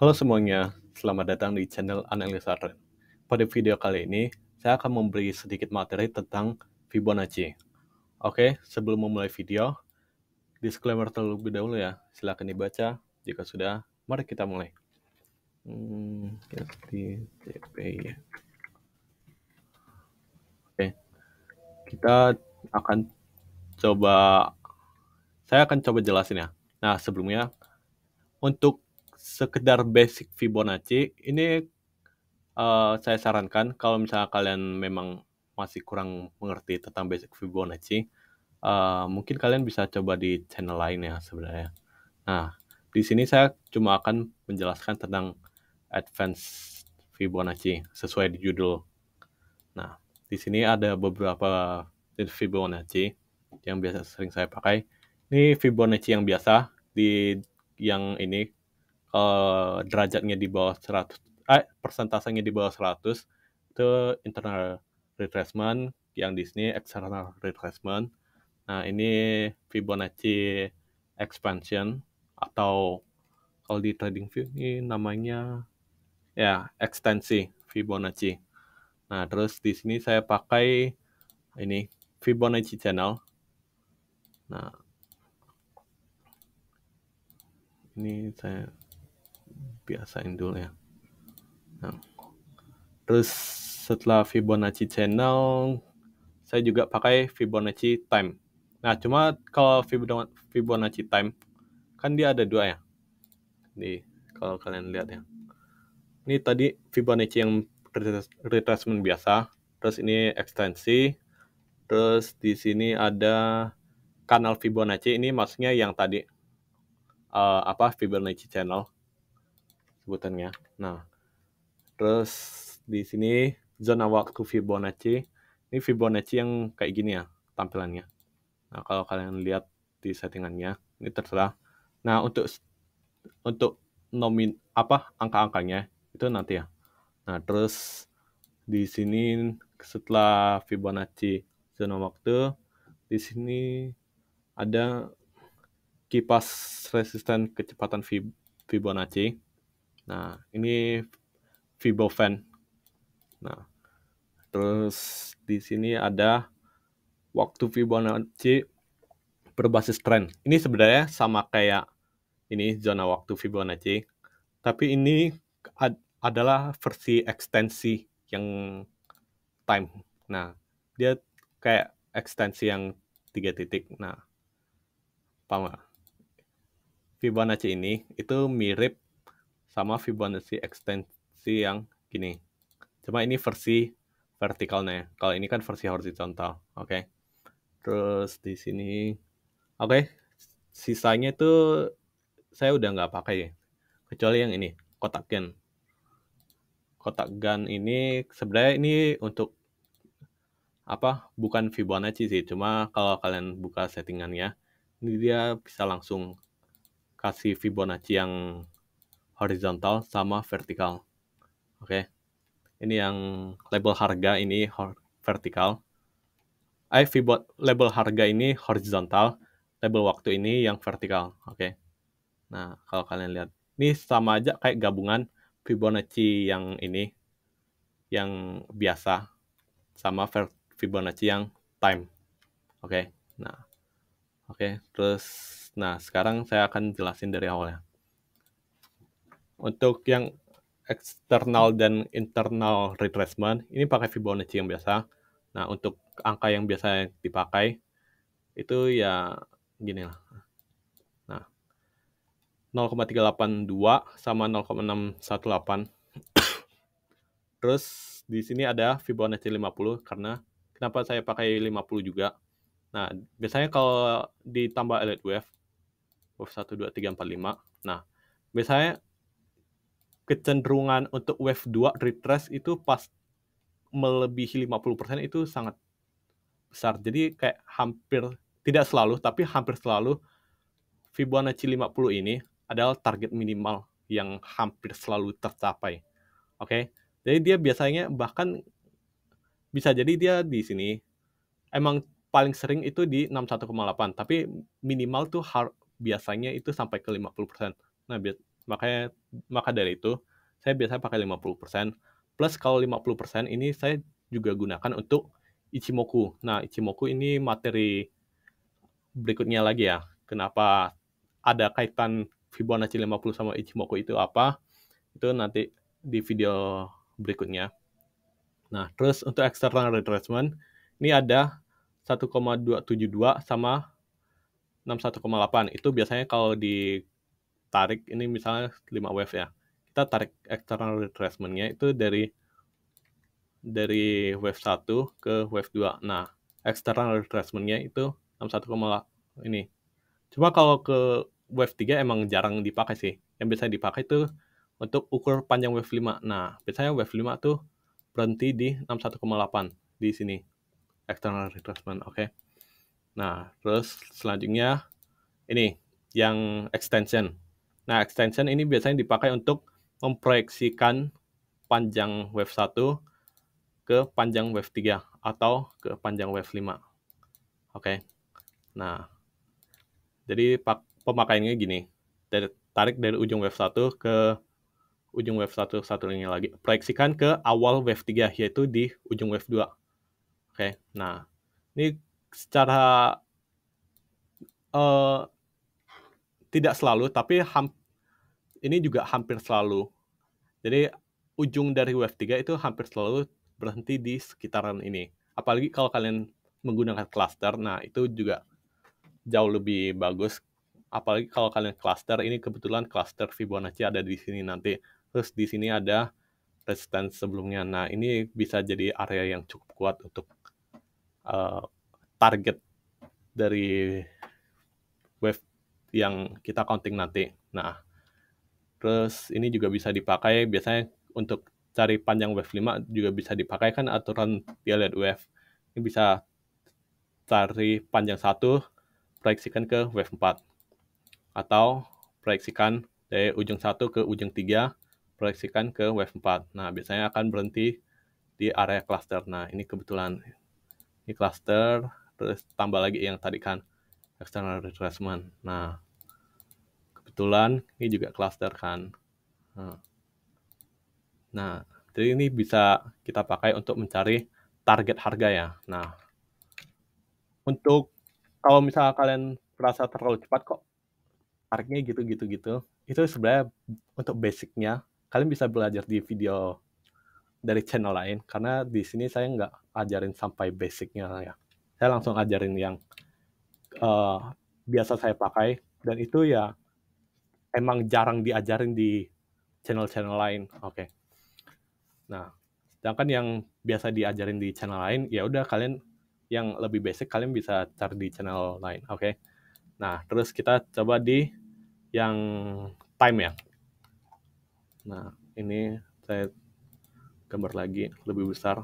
Halo semuanya, selamat datang di channel Analisa Trend. Pada video kali ini, saya akan memberi sedikit materi tentang Fibonacci. Oke, sebelum memulai video, disclaimer terlebih dahulu ya. Silahkan dibaca. Jika sudah, mari kita mulai. Hmm, ya Oke, kita akan coba saya akan coba jelasin ya. Nah, sebelumnya untuk sekedar basic Fibonacci ini uh, saya sarankan kalau misalnya kalian memang masih kurang mengerti tentang basic Fibonacci uh, mungkin kalian bisa coba di channel lain ya sebenarnya nah di sini saya cuma akan menjelaskan tentang advance Fibonacci sesuai di judul nah di sini ada beberapa Fibonacci yang biasa sering saya pakai ini Fibonacci yang biasa di yang ini uh, derajatnya di bawah 100 eh, persentasenya di bawah 100 itu internal retracement yang di sini external retracement nah ini Fibonacci expansion atau kalau di trading view ini namanya ya ekstensi Fibonacci nah terus di sini saya pakai ini Fibonacci channel nah ini saya biasain dulu ya. Nah. Terus setelah Fibonacci channel, saya juga pakai Fibonacci time. Nah, cuma kalau Fibonacci time, kan dia ada dua ya. Jadi, kalau kalian lihat ya. Ini tadi Fibonacci yang retracement biasa, terus ini ekstensi, terus di sini ada kanal Fibonacci ini maksudnya yang tadi uh, apa Fibonacci channel sebutannya. Nah, terus di sini zona waktu Fibonacci. Ini Fibonacci yang kayak gini ya tampilannya. Nah, kalau kalian lihat di settingannya, ini terserah. Nah, untuk untuk nomin apa angka-angkanya itu nanti ya. Nah, terus di sini setelah Fibonacci zona waktu, di sini ada kipas resisten kecepatan Fibonacci. Nah, ini Vibo Fan. Nah, terus di sini ada waktu Fibonacci berbasis trend. Ini sebenarnya sama kayak ini zona waktu Fibonacci, tapi ini ad adalah versi ekstensi yang time. Nah, dia kayak ekstensi yang tiga titik. Nah, paham gak? Fibonacci ini itu mirip sama Fibonacci ekstensi yang gini. Cuma ini versi vertikalnya. Kalau ini kan versi horizontal, oke. Okay? Terus di sini, oke. Okay. Sisanya itu saya udah nggak pakai ya. Kecuali yang ini, kotak gen. Kotak gan ini sebenarnya ini untuk apa? Bukan Fibonacci sih, cuma kalau kalian buka settingannya, ini dia bisa langsung kasih Fibonacci yang horizontal sama vertikal. Oke. Okay. Ini yang label harga ini vertikal. I buat label harga ini horizontal, label waktu ini yang vertikal. Oke. Okay. Nah, kalau kalian lihat, ini sama aja kayak gabungan Fibonacci yang ini yang biasa sama Fibonacci yang time. Oke. Okay. Nah. Oke, okay, terus nah sekarang saya akan jelasin dari awal ya. Untuk yang eksternal dan internal retracement, ini pakai Fibonacci yang biasa. Nah, untuk angka yang biasa dipakai, itu ya gini lah. Nah, 0,382 sama 0,618. Terus di sini ada Fibonacci 50 karena kenapa saya pakai 50 juga. Nah, biasanya kalau ditambah elite wave, wave 1, 2, 3, 4, 5. Nah, biasanya kecenderungan untuk wave 2 retrace itu pas melebihi 50% itu sangat besar. Jadi kayak hampir tidak selalu tapi hampir selalu Fibonacci 50 ini adalah target minimal yang hampir selalu tercapai. Oke. Okay? Jadi dia biasanya bahkan bisa jadi dia di sini emang paling sering itu di 61,8 tapi minimal tuh biasanya itu sampai ke 50%. Nah, Makanya maka dari itu saya biasa pakai 50%. Plus kalau 50% ini saya juga gunakan untuk Ichimoku. Nah, Ichimoku ini materi berikutnya lagi ya. Kenapa ada kaitan Fibonacci 50 sama Ichimoku itu apa? Itu nanti di video berikutnya. Nah, terus untuk external retracement, ini ada 1,272 sama 61,8. Itu biasanya kalau di tarik ini misalnya 5 wave ya. Kita tarik external retracement-nya itu dari dari wave 1 ke wave 2. Nah, external retracement-nya itu 61, ini. Cuma kalau ke wave 3 emang jarang dipakai sih. Yang biasa dipakai itu untuk ukur panjang wave 5. Nah, biasanya wave 5 tuh berhenti di 61,8 di sini. External retracement, oke. Okay? Nah, terus selanjutnya ini yang extension. Nah, extension ini biasanya dipakai untuk memproyeksikan panjang wave 1 ke panjang wave 3 atau ke panjang wave 5. Oke. Okay. Nah, jadi pemakaiannya gini. Dari, tarik dari ujung wave 1 ke ujung wave 1 satu lainnya lagi. Proyeksikan ke awal wave 3 yaitu di ujung wave 2. Oke. Okay. Nah, ini secara uh, tidak selalu tapi hampir ini juga hampir selalu. Jadi ujung dari wave 3 itu hampir selalu berhenti di sekitaran ini. Apalagi kalau kalian menggunakan cluster, nah itu juga jauh lebih bagus. Apalagi kalau kalian cluster, ini kebetulan cluster Fibonacci ada di sini nanti. Terus di sini ada resistance sebelumnya. Nah ini bisa jadi area yang cukup kuat untuk uh, target dari wave yang kita counting nanti. Nah, Terus ini juga bisa dipakai biasanya untuk cari panjang wave 5 juga bisa dipakai kan aturan pilot e wave. Ini bisa cari panjang satu proyeksikan ke wave 4. Atau proyeksikan dari ujung satu ke ujung 3, proyeksikan ke wave 4. Nah, biasanya akan berhenti di area cluster. Nah, ini kebetulan ini cluster, terus tambah lagi yang tadi kan external retracement. Nah, kebetulan ini juga cluster kan. Nah, jadi ini bisa kita pakai untuk mencari target harga ya. Nah, untuk kalau misalnya kalian merasa terlalu cepat kok tariknya gitu-gitu gitu, itu sebenarnya untuk basicnya kalian bisa belajar di video dari channel lain karena di sini saya nggak ajarin sampai basicnya ya. Saya langsung ajarin yang uh, biasa saya pakai dan itu ya emang jarang diajarin di channel-channel lain. Oke. Okay. Nah, sedangkan yang biasa diajarin di channel lain, ya udah kalian yang lebih basic kalian bisa cari di channel lain. Oke. Okay. Nah, terus kita coba di yang time ya. Nah, ini saya gambar lagi lebih besar.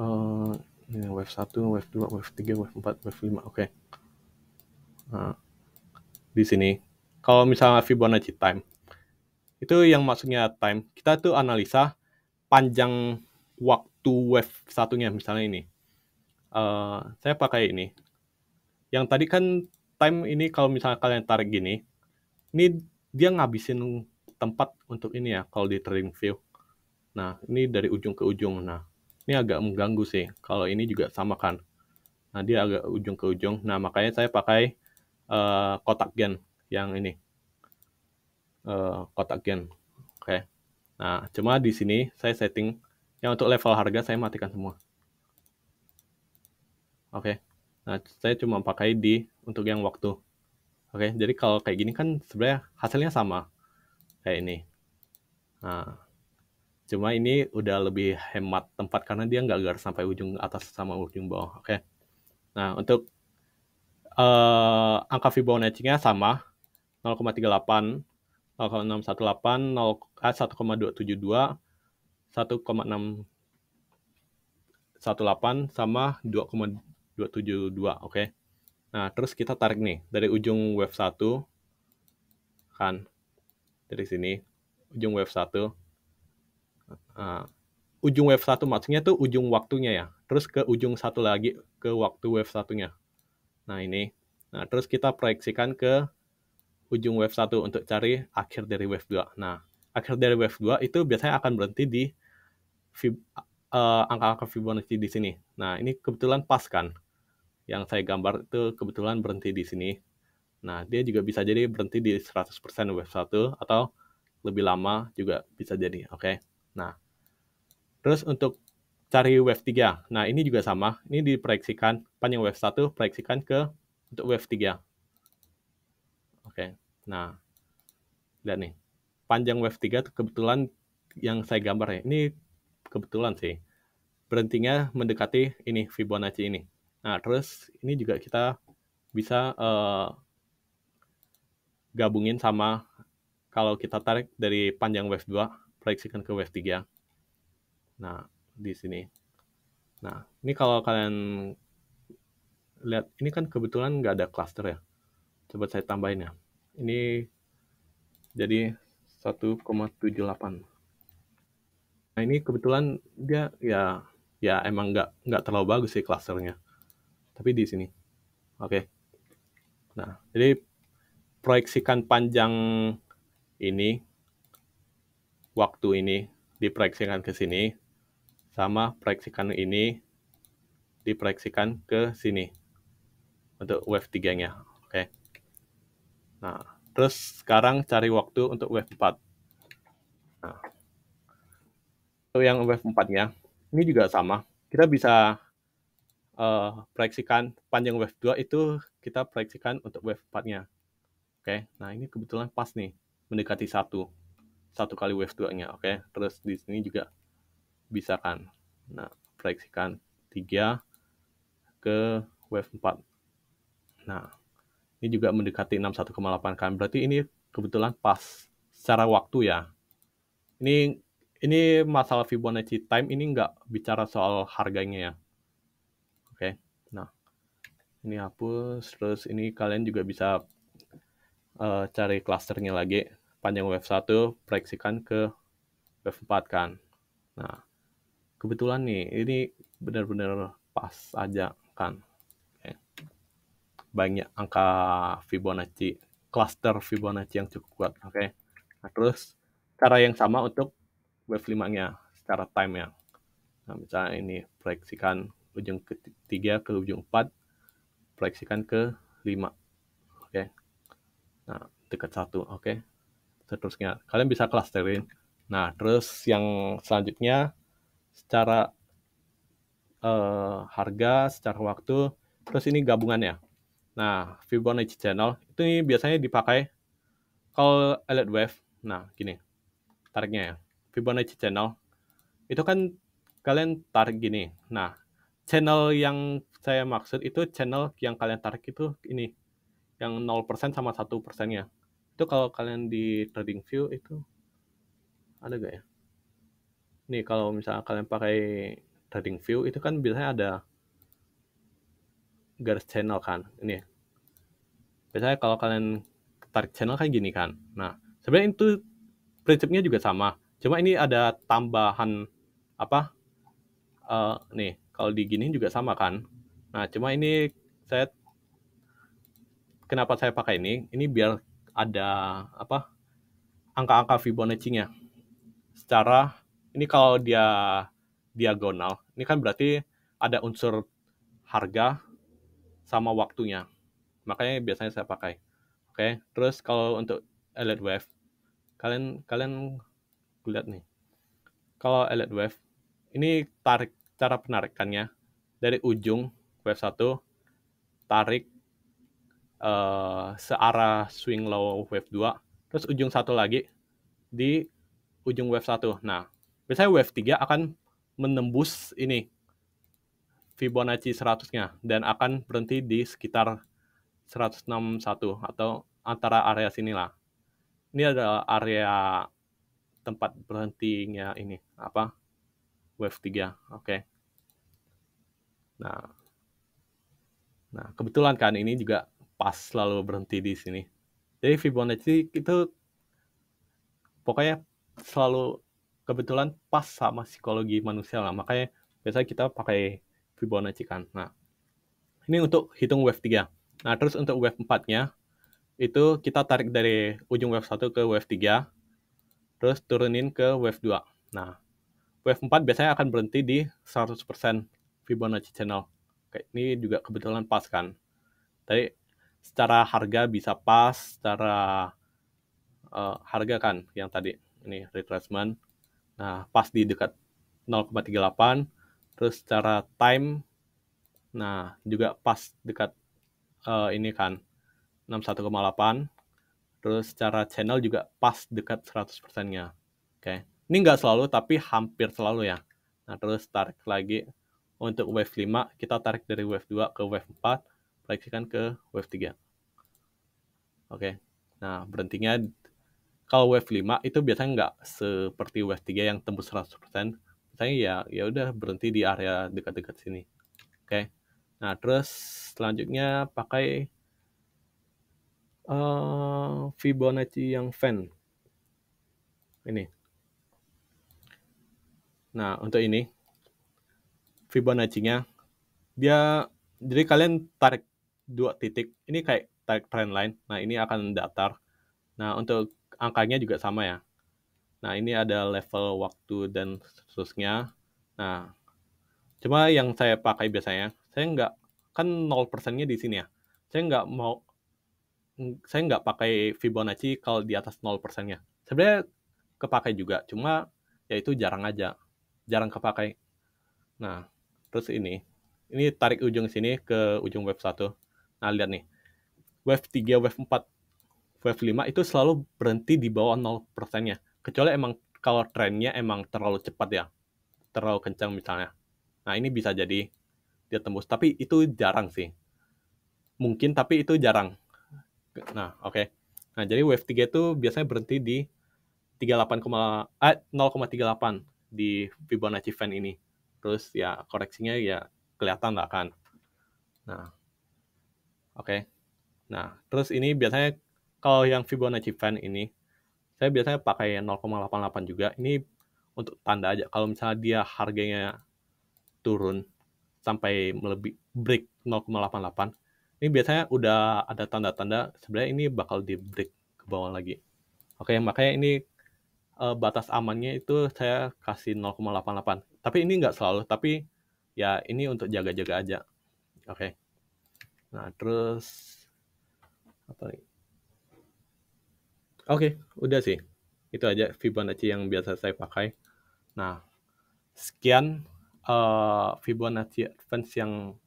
Uh, ini wave 1, wave 2, wave 3, wave 4, wave 5. Oke. Okay. Nah, di sini, kalau misalnya Fibonacci time, itu yang maksudnya time. Kita tuh analisa panjang waktu wave satunya, misalnya ini. Uh, saya pakai ini. Yang tadi kan time ini kalau misalnya kalian tarik gini, ini dia ngabisin tempat untuk ini ya, kalau di trading view. Nah, ini dari ujung ke ujung. Nah, ini agak mengganggu sih. Kalau ini juga sama kan. Nah, dia agak ujung ke ujung. Nah, makanya saya pakai Eh, kotak gen yang ini eh, kotak gen oke nah cuma di sini saya setting yang untuk level harga saya matikan semua oke nah saya cuma pakai di untuk yang waktu oke jadi kalau kayak gini kan sebenarnya hasilnya sama kayak ini nah cuma ini udah lebih hemat tempat karena dia nggak garis sampai ujung atas sama ujung bawah oke nah untuk uh, angka Fibonacci-nya sama 0,38, 0,618, 0, ah, 1,272, 1,618 sama 2,272, oke. Okay? Nah, terus kita tarik nih dari ujung wave 1 kan dari sini ujung wave 1. Uh, ah, ujung wave 1 maksudnya tuh ujung waktunya ya. Terus ke ujung satu lagi ke waktu wave satunya. Nah, ini. Nah, terus kita proyeksikan ke ujung wave 1 untuk cari akhir dari wave 2. Nah, akhir dari wave 2 itu biasanya akan berhenti di eh, angka-angka uh, Fibonacci di sini. Nah, ini kebetulan pas kan. Yang saya gambar itu kebetulan berhenti di sini. Nah, dia juga bisa jadi berhenti di 100% wave 1 atau lebih lama juga bisa jadi, oke. Okay? Nah, terus untuk cari wave 3. Nah, ini juga sama. Ini diproyeksikan panjang wave 1 proyeksikan ke untuk wave 3. Oke. Nah, lihat nih. Panjang wave 3 kebetulan yang saya gambar ya. Ini kebetulan sih. Berhentinya mendekati ini Fibonacci ini. Nah, terus ini juga kita bisa uh, gabungin sama kalau kita tarik dari panjang wave 2, proyeksikan ke wave 3. Nah, di sini. Nah, ini kalau kalian lihat, ini kan kebetulan nggak ada cluster ya. Coba saya tambahin ya. Ini jadi 1,78. Nah, ini kebetulan dia ya ya emang nggak nggak terlalu bagus sih clusternya. Tapi di sini. Oke. Okay. Nah, jadi proyeksikan panjang ini waktu ini diproyeksikan ke sini sama proyeksikan ini diproyeksikan ke sini untuk wave 3-nya. Oke. Okay. Nah, terus sekarang cari waktu untuk wave 4. Nah, untuk yang wave 4-nya, ini juga sama. Kita bisa uh, proyeksikan panjang wave 2 itu kita proyeksikan untuk wave 4-nya. Oke, okay. nah ini kebetulan pas nih, mendekati satu satu kali wave 2-nya, oke. Okay. Terus di sini juga bisa kan Nah, proyeksikan 3 ke wave 4. Nah, ini juga mendekati 61,8 kan. Berarti ini kebetulan pas secara waktu ya. Ini ini masalah Fibonacci time ini nggak bicara soal harganya ya. Oke. Okay. Nah, ini hapus terus ini kalian juga bisa uh, cari klasternya lagi panjang wave 1 proyeksikan ke wave 4 kan. Nah, kebetulan nih ini benar-benar pas aja kan ya. banyak angka Fibonacci cluster Fibonacci yang cukup kuat oke okay. nah, terus cara yang sama untuk wave nya, secara time ya nah, misalnya ini proyeksikan ujung ketiga ke ujung empat proyeksikan ke lima oke okay. nah dekat satu oke okay. seterusnya kalian bisa clusterin nah terus yang selanjutnya secara uh, harga, secara waktu, terus ini gabungannya. Nah, Fibonacci channel itu ini biasanya dipakai kalau Elliott wave. Nah, gini. Tariknya ya. Fibonacci channel itu kan kalian tarik gini. Nah, channel yang saya maksud itu channel yang kalian tarik itu ini yang 0% sama 1%-nya. Itu kalau kalian di trading view itu ada gak ya? nih kalau misalnya kalian pakai trading view itu kan biasanya ada garis channel kan ini biasanya kalau kalian tarik channel kan gini kan nah sebenarnya itu prinsipnya juga sama cuma ini ada tambahan apa uh, nih kalau di gini juga sama kan nah cuma ini saya kenapa saya pakai ini ini biar ada apa angka-angka Fibonacci-nya secara ini kalau dia diagonal, ini kan berarti ada unsur harga sama waktunya. Makanya biasanya saya pakai. Oke, okay? terus kalau untuk Elliott Wave, kalian kalian lihat nih. Kalau Elliott Wave, ini tarik cara penarikannya dari ujung wave 1 tarik uh, searah swing low wave 2, terus ujung satu lagi di ujung wave 1. Nah, Biasanya wave 3 akan menembus ini Fibonacci 100-nya dan akan berhenti di sekitar 161 atau antara area sinilah. Ini adalah area tempat berhentinya ini apa? Wave 3. Oke. Okay. Nah. Nah, kebetulan kan ini juga pas lalu berhenti di sini. Jadi Fibonacci itu pokoknya selalu kebetulan pas sama psikologi manusia lah. Makanya biasanya kita pakai Fibonacci kan. Nah, ini untuk hitung wave 3. Nah, terus untuk wave 4-nya, itu kita tarik dari ujung wave 1 ke wave 3, terus turunin ke wave 2. Nah, wave 4 biasanya akan berhenti di 100% Fibonacci channel. Oke, ini juga kebetulan pas kan. Tadi secara harga bisa pas, secara uh, harga kan yang tadi, ini retracement, Nah, pas di dekat 0,38. Terus secara time, nah juga pas dekat uh, ini kan 61,8. Terus secara channel juga pas dekat 100%-nya. Oke. Okay. Ini nggak selalu, tapi hampir selalu ya. Nah, terus tarik lagi untuk wave 5, kita tarik dari wave 2 ke wave 4, proyeksikan ke wave 3. Oke. Okay. Nah, berhentinya kalau wave 5 itu biasanya nggak seperti wave 3 yang tembus 100%. Misalnya ya ya udah berhenti di area dekat-dekat sini. Oke. Okay. Nah, terus selanjutnya pakai uh, Fibonacci yang fan. Ini. Nah, untuk ini Fibonacci-nya dia jadi kalian tarik dua titik. Ini kayak tarik trend line. Nah, ini akan datar. Nah, untuk angkanya juga sama ya. Nah, ini ada level waktu dan seterusnya. Nah, cuma yang saya pakai biasanya, saya nggak, kan 0%-nya di sini ya. Saya nggak mau, saya nggak pakai Fibonacci kalau di atas 0%-nya. Sebenarnya kepakai juga, cuma yaitu jarang aja. Jarang kepakai. Nah, terus ini. Ini tarik ujung sini ke ujung web 1. Nah, lihat nih. Wave 3, wave 4 wave 5 itu selalu berhenti di bawah 0%-nya. Kecuali emang kalau trennya emang terlalu cepat ya, terlalu kencang misalnya. Nah ini bisa jadi dia tembus, tapi itu jarang sih. Mungkin tapi itu jarang. Nah oke. Okay. Nah jadi wave 3 itu biasanya berhenti di 38, eh, 0,38 di Fibonacci fan ini. Terus ya koreksinya ya kelihatan lah kan. Nah oke. Okay. Nah terus ini biasanya kalau yang Fibonacci fan ini, saya biasanya pakai 0,88 juga. Ini untuk tanda aja. Kalau misalnya dia harganya turun sampai melebih break 0,88, ini biasanya udah ada tanda-tanda sebenarnya ini bakal di break ke bawah lagi. Oke, makanya ini uh, batas amannya itu saya kasih 0,88. Tapi ini nggak selalu, tapi ya ini untuk jaga-jaga aja. Oke. Nah, terus apa lagi? Oke, okay, udah sih. Itu aja Fibonacci yang biasa saya pakai. Nah, sekian uh, Fibonacci Advance yang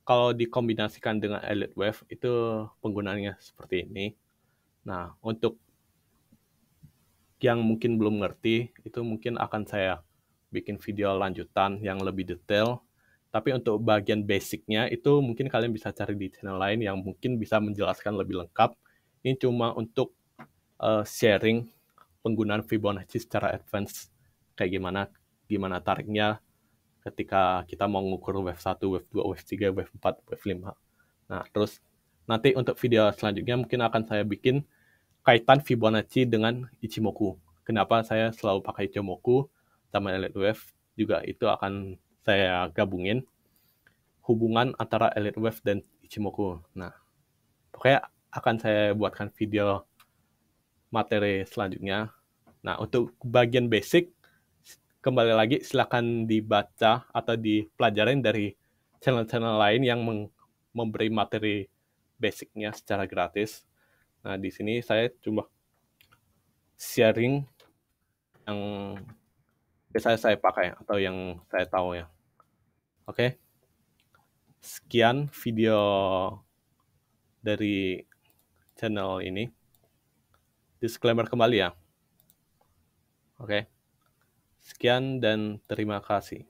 kalau dikombinasikan dengan Elliott Wave itu penggunaannya seperti ini. Nah, untuk yang mungkin belum ngerti, itu mungkin akan saya bikin video lanjutan yang lebih detail. Tapi untuk bagian basicnya itu mungkin kalian bisa cari di channel lain yang mungkin bisa menjelaskan lebih lengkap. Ini cuma untuk uh, sharing penggunaan Fibonacci secara advance kayak gimana gimana tariknya ketika kita mau ngukur wave 1, wave 2, wave 3, wave 4, wave 5. Nah, terus nanti untuk video selanjutnya mungkin akan saya bikin kaitan Fibonacci dengan Ichimoku. Kenapa saya selalu pakai Ichimoku sama Elite Wave juga itu akan saya gabungin hubungan antara Elite Wave dan Ichimoku. Nah, pokoknya akan saya buatkan video materi selanjutnya. Nah, untuk bagian basic, kembali lagi silakan dibaca atau dipelajarin dari channel-channel lain yang memberi materi basicnya secara gratis. Nah, di sini saya cuma sharing yang biasanya saya pakai atau yang saya tahu ya. Oke. Okay? Sekian video dari channel ini disclaimer kembali ya. Oke. Sekian dan terima kasih.